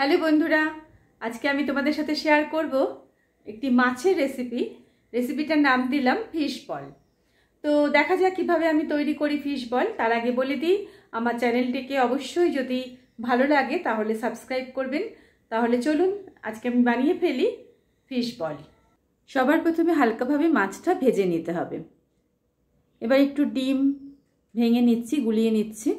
hello বন্ধুরা আজকে আমি তোমাদের সাথে শেয়ার করব একটি মাছের রেসিপি রেসিপিটার নাম দিলাম ফিশ বল তো দেখা যাক কিভাবে আমি তৈরি করি ফিশ বল তার আগে বলে দিই আমার চ্যানেলটিকে অবশ্যই যদি ভালো লাগে তাহলে সাবস্ক্রাইব করবেন তাহলে চলুন আজকে আমি বানিয়ে ফেলি ফিশ বল সবার প্রথমে হালকাভাবে মাছটা ভেজে নিতে হবে এবার একটু ডিম ভেঙে নিচ্ছি গুলিয়ে নিচ্ছি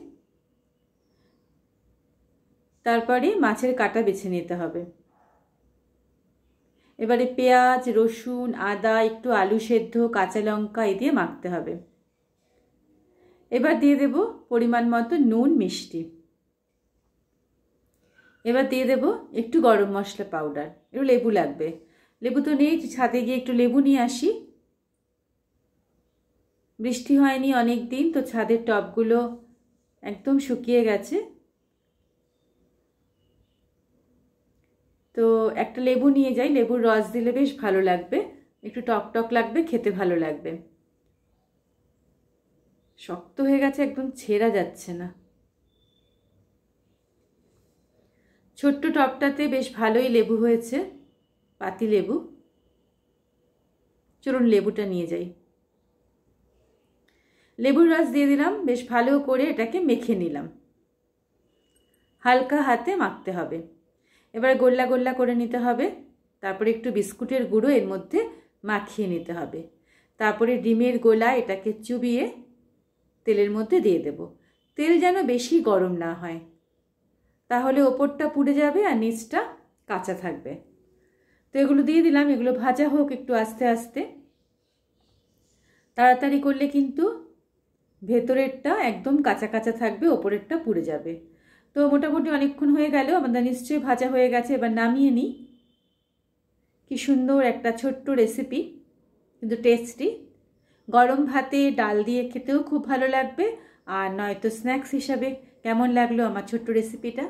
তারপরে মাছের কাটা বেছে নিতে হবে এবারে পেঁয়াজ রসুন আদা একটু আলু সেদ্ধ কাঁচা লঙ্কা এ দিয়ে মাখতে হবে এবার দিয়ে দেব পরিমাণ মতো নুন মিষ্টি এবার দিয়ে দেব একটু গরম মশলা পাউডার একটু লেবু লাগবে লেবু তো নেই ছাদে গিয়ে একটু লেবু নিয়ে আসি বৃষ্টি হয়নি অনেক দিন তো ছাদের টবগুলো একদম শুকিয়ে গেছে তো একটা লেবু নিয়ে যাই লেবুর রস দিলে বেশ ভালো লাগবে একটু টক টক লাগবে খেতে ভালো লাগবে শক্ত হয়ে গেছে একদম ছেঁড়া যাচ্ছে না ছোট্ট টপটাতে বেশ ভালোই লেবু হয়েছে পাতি লেবু চলুন লেবুটা নিয়ে যাই লেবুর রস দিয়ে দিলাম বেশ ভালো করে এটাকে মেখে নিলাম হালকা হাতে মাখতে হবে এবার গোল্লা গোল্লা করে নিতে হবে তারপরে একটু বিস্কুটের গুঁড়ো এর মধ্যে মাখিয়ে নিতে হবে তারপরে ডিমের গোলা এটাকে চুবিয়ে তেলের মধ্যে দিয়ে দেব তেল যেন বেশি গরম না হয় তাহলে ওপরটা পুড়ে যাবে আর নিচটা কাঁচা থাকবে তো এগুলো দিয়ে দিলাম এগুলো ভাজা হোক একটু আস্তে আস্তে তাড়াতাড়ি করলে কিন্তু ভেতরেরটা একদম কাঁচা কাঁচা থাকবে ওপরেরটা পুড়ে যাবে তো মোটামুটি অনেকক্ষণ হয়ে গেল আমাদের নিশ্চয়ই ভাজা হয়ে গেছে এবার নামিয়ে নিই কি সুন্দর একটা ছোট্ট রেসিপি কিন্তু টেস্টি গরম ভাতে ডাল দিয়ে খেতেও খুব ভালো লাগবে আর নয়তো স্ন্যাক্স হিসাবে কেমন লাগলো আমার ছোট্ট রেসিপিটা